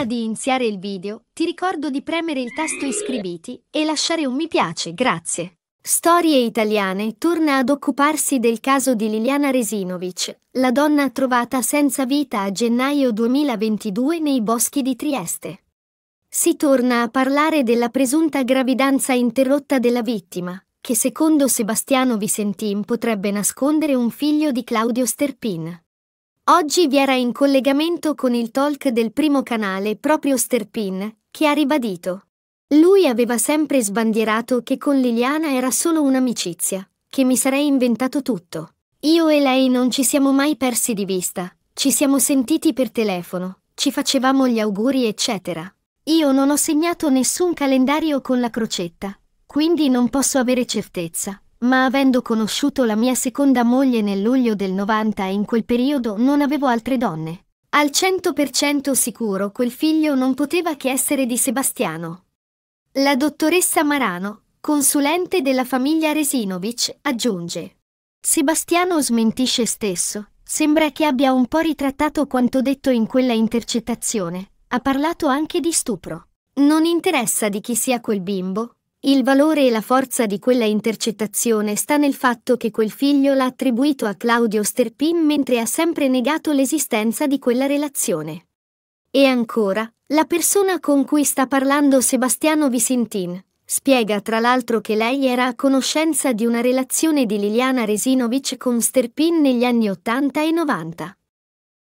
Prima di iniziare il video, ti ricordo di premere il tasto iscriviti e lasciare un mi piace, grazie. Storie italiane torna ad occuparsi del caso di Liliana Resinovic, la donna trovata senza vita a gennaio 2022 nei boschi di Trieste. Si torna a parlare della presunta gravidanza interrotta della vittima, che secondo Sebastiano Visentin potrebbe nascondere un figlio di Claudio Sterpin. Oggi vi era in collegamento con il talk del primo canale proprio Sterpin, che ha ribadito. Lui aveva sempre sbandierato che con Liliana era solo un'amicizia, che mi sarei inventato tutto. Io e lei non ci siamo mai persi di vista, ci siamo sentiti per telefono, ci facevamo gli auguri, eccetera. Io non ho segnato nessun calendario con la crocetta, quindi non posso avere certezza, ma avendo conosciuto la mia seconda moglie nel luglio del 90 e in quel periodo non avevo altre donne. Al 100% sicuro quel figlio non poteva che essere di Sebastiano. La dottoressa Marano, consulente della famiglia Resinovic, aggiunge. Sebastiano smentisce stesso, sembra che abbia un po' ritrattato quanto detto in quella intercettazione, ha parlato anche di stupro. Non interessa di chi sia quel bimbo, il valore e la forza di quella intercettazione sta nel fatto che quel figlio l'ha attribuito a Claudio Sterpin mentre ha sempre negato l'esistenza di quella relazione. E ancora, la persona con cui sta parlando Sebastiano Visintin spiega tra l'altro che lei era a conoscenza di una relazione di Liliana Resinovic con Sterpin negli anni 80 e 90.